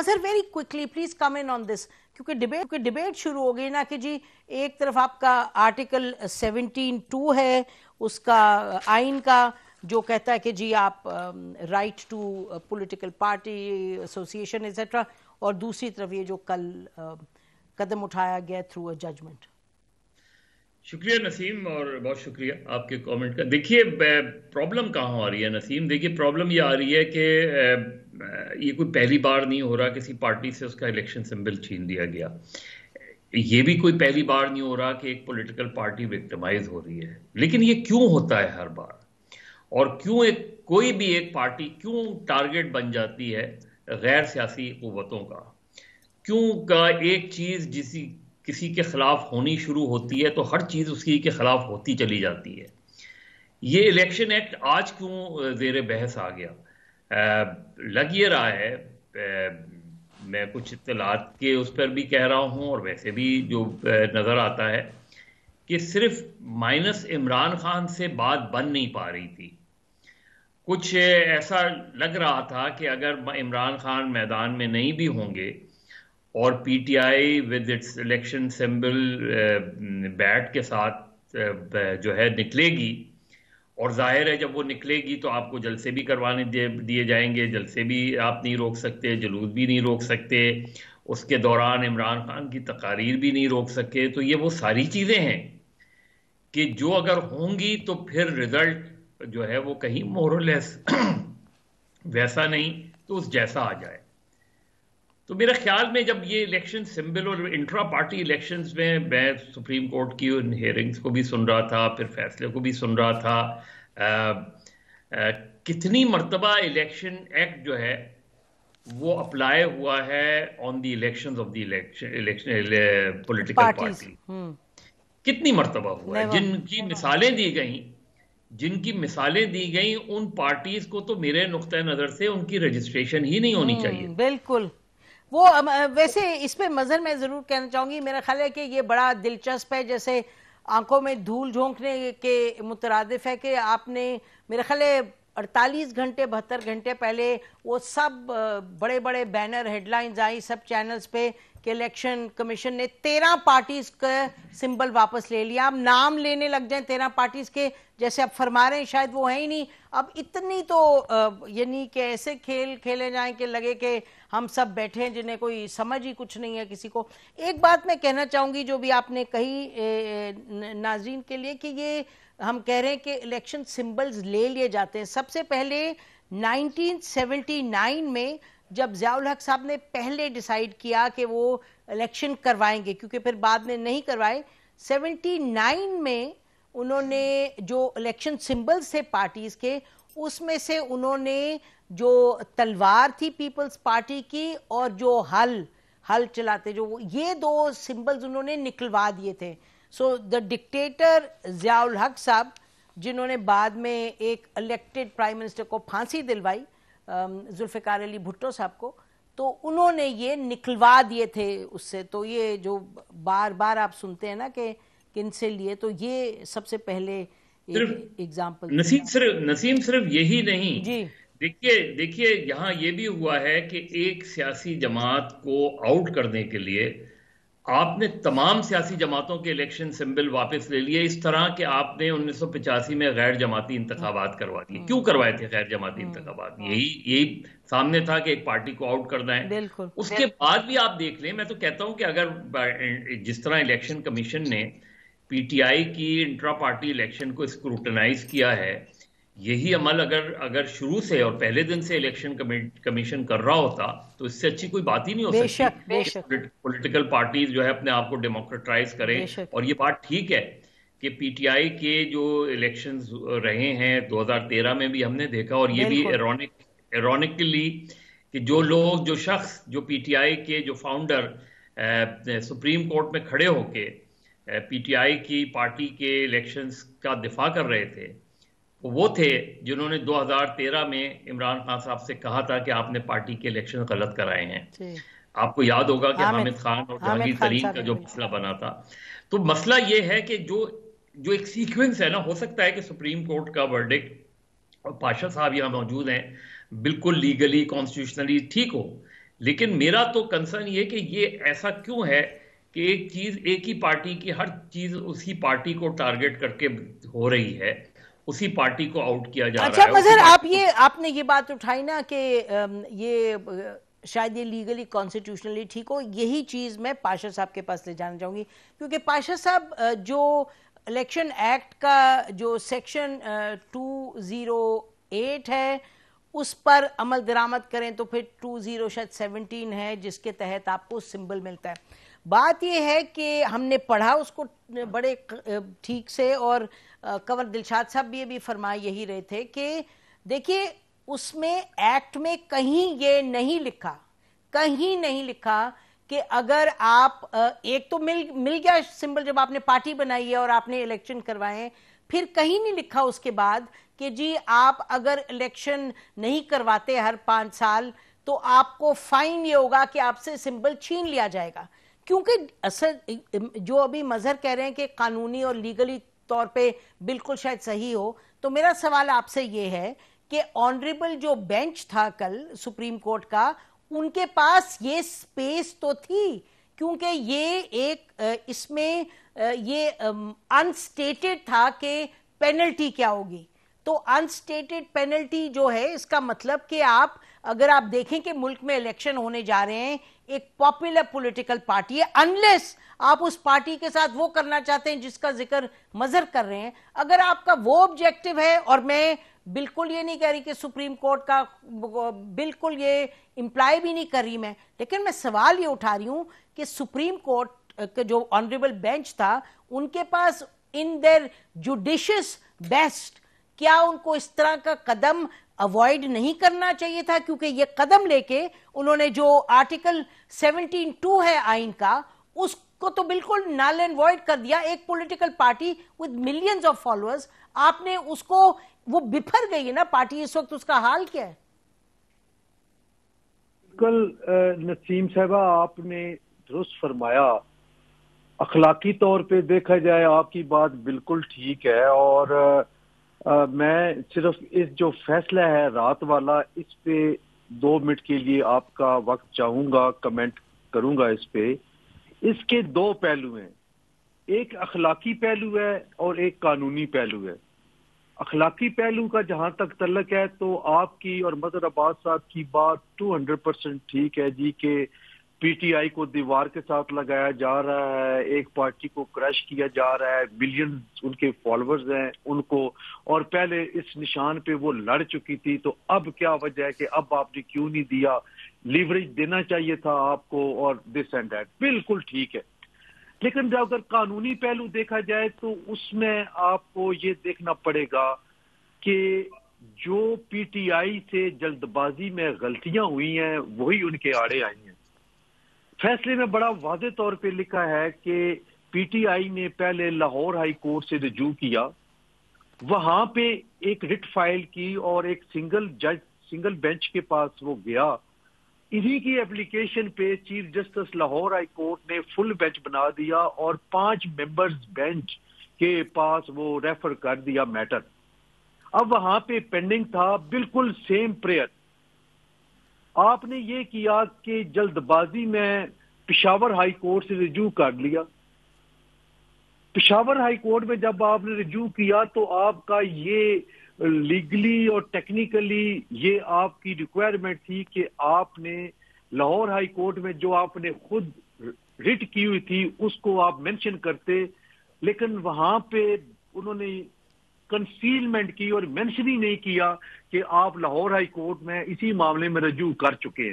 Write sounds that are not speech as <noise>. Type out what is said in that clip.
और sir very quickly please come in on this क्योंकि debate क्योंकि डिबेट शुरू हो गई ना कि जी एक तरफ आपका आर्टिकल सेवनटीन टू है उसका uh, आइन का जो कहता है कि जी आप right to political party association etcetera और दूसरी तरफ ये जो कल uh, कदम उठाया गया थ्रू अ जजमेंट शुक्रिया नसीम और बहुत शुक्रिया आपके कमेंट का देखिए प्रॉब्लम कहाँ आ रही है नसीम देखिए प्रॉब्लम ये आ रही है कि ये कोई पहली बार नहीं हो रहा किसी पार्टी से उसका इलेक्शन सिंबल छीन दिया गया ये भी कोई पहली बार नहीं हो रहा कि एक पॉलिटिकल पार्टी विक्टिमाइज हो रही है लेकिन ये क्यों होता है हर बार और क्यों एक कोई भी एक पार्टी क्यों टारगेट बन जाती है गैर सियासी कुतों का क्यों का एक चीज़ जिसी किसी के खिलाफ होनी शुरू होती है तो हर चीज़ उसी के खिलाफ होती चली जाती है ये इलेक्शन एक्ट आज क्यों जेर बहस आ गया लग ये रहा है मैं कुछ इतलात के उस पर भी कह रहा हूँ और वैसे भी जो नज़र आता है कि सिर्फ माइनस इमरान खान से बात बन नहीं पा रही थी कुछ ऐसा लग रहा था कि अगर इमरान खान मैदान में नहीं भी होंगे और PTI with its election symbol bat के साथ uh, जो है निकलेगी और जाहिर है जब वो निकलेगी तो आपको जलसे भी करवाने दिए जाएंगे जलसे भी आप नहीं रोक सकते जुलूस भी नहीं रोक सकते उसके दौरान इमरान खान की तकारीर भी नहीं रोक सके तो ये वो सारी चीज़ें हैं कि जो अगर होंगी तो फिर रिजल्ट जो है वो कहीं मोरलेस <clears throat> वैसा नहीं तो उस जैसा आ जाए तो मेरा ख्याल में जब ये इलेक्शन सिंबल और इंट्रा पार्टी इलेक्शन में मैं सुप्रीम कोर्ट की उन हेयरिंग्स को भी सुन रहा था फिर फैसले को भी सुन रहा था आ, आ, कितनी मरतबा इलेक्शन एक्ट जो है वो अप्लाई हुआ है on the elections of the election political party कितनी मरतबा हुआ है जिनकी मिसालें दी गई जिनकी मिसालें दी गई उन पार्टीज को तो मेरे नुक़ नज़र से उनकी रजिस्ट्रेशन ही नहीं होनी हम्म, चाहिए बिल्कुल वो वैसे इस पे मजहर मैं जरूर कहना चाहूंगी मेरा ख्याल है कि ये बड़ा दिलचस्प है जैसे आंखों में धूल झोंकने के मुतरदफ है कि आपने मेरा ख्याल है अड़तालीस घंटे बहत्तर घंटे पहले वो सब बड़े बड़े बैनर हेडलाइंस आई सब चैनल्स पे कि इलेक्शन कमीशन ने तेरह पार्टीज का सिंबल वापस ले लिया अब नाम लेने लग जाए तेरह पार्टीज के जैसे आप फरमा रहे हैं शायद वो है ही नहीं अब इतनी तो यानी कि ऐसे खेल खेले जाएं कि लगे कि हम सब बैठे हैं जिन्हें कोई समझ ही कुछ नहीं है किसी को एक बात मैं कहना चाहूँगी जो भी आपने कही नाजीन के लिए कि ये हम कह रहे हैं कि इलेक्शन सिंबल्स ले लिए जाते हैं सबसे पहले 1979 में जब जयाउल हक साहब ने पहले डिसाइड किया कि वो इलेक्शन करवाएंगे क्योंकि फिर बाद में नहीं करवाए 79 में उन्होंने जो इलेक्शन सिंबल्स थे पार्टीज के उसमें से उन्होंने जो तलवार थी पीपल्स पार्टी की और जो हल हल चलाते जो ये दो सिंबल्स उन्होंने निकलवा दिए थे सो द डिक्टेटर जयाउल हक साहब जिन्होंने बाद में एक इलेक्टेड प्राइम मिनिस्टर को फांसी दिलवाई जुल्फ़िकार अली भुट्टो साहब को तो उन्होंने ये निकलवा दिए थे उससे तो ये जो बार बार आप सुनते हैं ना कि किन से लिए तो ये सबसे पहले एग्जाम्पल नसीम सिर्फ नसीम सिर्फ यही नहीं जी देखिए देखिए यहाँ ये भी हुआ है कि एक सियासी जमात को आउट करने के लिए आपने तमाम सियासी जमातों के इलेक्शन सिंबल वापस ले लिए इस तरह के आपने उन्नीस में गैर जमाती इंतबात करवा दिए क्यों करवाए थे गैर जमाती हम्म। इंतबात यही यही सामने था कि एक पार्टी को आउट करना है उसके बाद भी आप देख लें मैं तो कहता हूं कि अगर जिस तरह इलेक्शन कमीशन ने पीटीआई की इंट्रा पार्टी इलेक्शन को स्क्रूटनाइज किया है यही अमल अगर अगर शुरू से और पहले दिन से इलेक्शन कमीशन कर रहा होता तो इससे अच्छी कोई बात ही नहीं हो सकती पॉलिटिकल पार्टीज जो है अपने आप को डेमोक्रेटाइज करें और ये बात ठीक है कि पीटीआई के जो इलेक्शंस रहे हैं 2013 में भी हमने देखा और ये भी एरोनिक एरोनिकली कि जो लोग जो शख्स जो पीटीआई के जो फाउंडर सुप्रीम कोर्ट में खड़े होके पीटीआई की पार्टी के इलेक्शंस का दिफा कर रहे थे वो थे जिन्होंने 2013 में इमरान खान साहब से कहा था कि आपने पार्टी के इलेक्शन गलत कराए हैं आपको याद होगा कि हामिद खान और जहांगीर तरीन का जो मसला बना था तो मसला ये है कि जो जो एक सीक्वेंस है ना हो सकता है कि सुप्रीम कोर्ट का वर्डिक्ट और पाशा साहब यहाँ मौजूद हैं बिल्कुल लीगली कॉन्स्टिट्यूशनली ठीक हो लेकिन मेरा तो कंसर्न ये कि ये ऐसा क्यों है कि एक चीज़ एक ही पार्टी की हर चीज़ उसी पार्टी को टारगेट करके हो रही है उसी पार्टी को आउट किया जा अच्छा, रहा है अच्छा मजहर आप ये आपने ये बात उठाई ना कि ये शायद ये लीगली कॉन्स्टिट्यूशनली ठीक हो यही चीज मैं पाशा साहब के पास ले जाना चाहूंगी क्योंकि पाशा साहब जो इलेक्शन एक्ट का जो सेक्शन 208 है उस पर अमल दरामद करें तो फिर टू जीरो शायद सेवनटीन है जिसके तहत आपको सिंबल मिलता है बात यह है कि हमने पढ़ा उसको बड़े ठीक से और कंवर दिलशाद साहब भी अभी फरमाए फरमा यही रहे थे कि देखिए उसमें एक्ट में कहीं ये नहीं लिखा कहीं नहीं लिखा कि अगर आप एक तो मिल मिल गया सिंबल जब आपने पार्टी बनाई है और आपने इलेक्शन करवाए फिर कहीं नहीं लिखा उसके बाद कि जी आप अगर इलेक्शन नहीं करवाते हर पांच साल तो आपको फाइन ये होगा कि आपसे सिंबल छीन लिया जाएगा क्योंकि असल जो अभी मजहर कह रहे हैं कि कानूनी और लीगली तौर पे बिल्कुल शायद सही हो तो मेरा सवाल आपसे ये है कि ऑनरेबल जो बेंच था कल सुप्रीम कोर्ट का उनके पास ये स्पेस तो थी क्योंकि ये एक इसमें ये अनस्टेटेड था कि पेनल्टी क्या होगी तो अनस्टेटेड पेनल्टी जो है इसका मतलब कि आप अगर आप देखें कि मुल्क में इलेक्शन होने जा रहे हैं एक पॉपुलर पॉलिटिकल पार्टी है अनलेस आप उस पार्टी के साथ वो करना चाहते हैं जिसका जिक्र मजर कर रहे हैं अगर आपका वो ऑब्जेक्टिव है और मैं बिल्कुल ये नहीं कह रही कि सुप्रीम कोर्ट का बिल्कुल ये इम्प्लाई भी नहीं कर रही मैं लेकिन मैं सवाल ये उठा रही हूँ कि सुप्रीम कोर्ट का जो ऑनरेबल बेंच था उनके पास इन देर जुडिशियस बेस्ट क्या उनको इस तरह का कदम अवॉइड नहीं करना चाहिए था क्योंकि ये कदम लेके उन्होंने जो आर्टिकल 17.2 है आइन का उसको तो बिल्कुल नाल एंड वॉइड कर दिया एक political party with millions of followers आपने उसको वो बिफर गई है ना पार्टी इस वक्त उसका हाल क्या है बिल्कुल नसीम साहबा आपने दुरुस्त फरमाया अखलाकी तौर पे देखा जाए आपकी बात बिल्कुल ठीक है और आ, मैं सिर्फ इस जो फैसला है रात वाला इस पे दो मिनट के लिए आपका वक्त चाहूंगा कमेंट करूंगा इस पे इसके दो पहलू हैं एक अखलाकी पहलू है और एक कानूनी पहलू है अखलाकी पहलू का जहां तक तलक है तो आपकी और मदर अब्बास साहब की बात 200 परसेंट ठीक है जी के पीटीआई को दीवार के साथ लगाया जा रहा है एक पार्टी को क्रश किया जा रहा है बिलियन उनके फॉलोअर्स हैं उनको और पहले इस निशान पे वो लड़ चुकी थी तो अब क्या वजह है कि अब आपने क्यों नहीं दिया लीवरेज देना चाहिए था आपको और दिस एंड दैट बिल्कुल ठीक है लेकिन जब अगर कानूनी पहलू देखा जाए तो उसमें आपको ये देखना पड़ेगा कि जो पीटीआई से जल्दबाजी में गलतियां हुई हैं वही उनके आड़े आई हैं फैसले में बड़ा वाज तौर पर लिखा है कि पीटीआई ने पहले लाहौर हाई कोर्ट से रजू किया वहां पे एक रिट फाइल की और एक सिंगल जज सिंगल बेंच के पास वो गया इन्हीं की एप्लीकेशन पे chief justice Lahore high court ने फुल बेंच बना दिया और पांच मेंबर्स बेंच के पास वो रेफर कर दिया मैटर अब वहां पे पेंडिंग था बिल्कुल सेम प्रेयर आपने ये किया कि जल्दबाजी में पिशावर हाई कोर्ट से रिजू कर लिया पिशावर हाई कोर्ट में जब आपने रिजू किया तो आपका ये लीगली और टेक्निकली ये आपकी रिक्वायरमेंट थी कि आपने लाहौर हाई कोर्ट में जो आपने खुद रिट की हुई थी उसको आप मेंशन करते लेकिन वहां पे उन्होंने कंसीलमेंट की और मेंशन ही नहीं किया कि आप लाहौर हाई कोर्ट में इसी मामले में रजू कर चुके हैं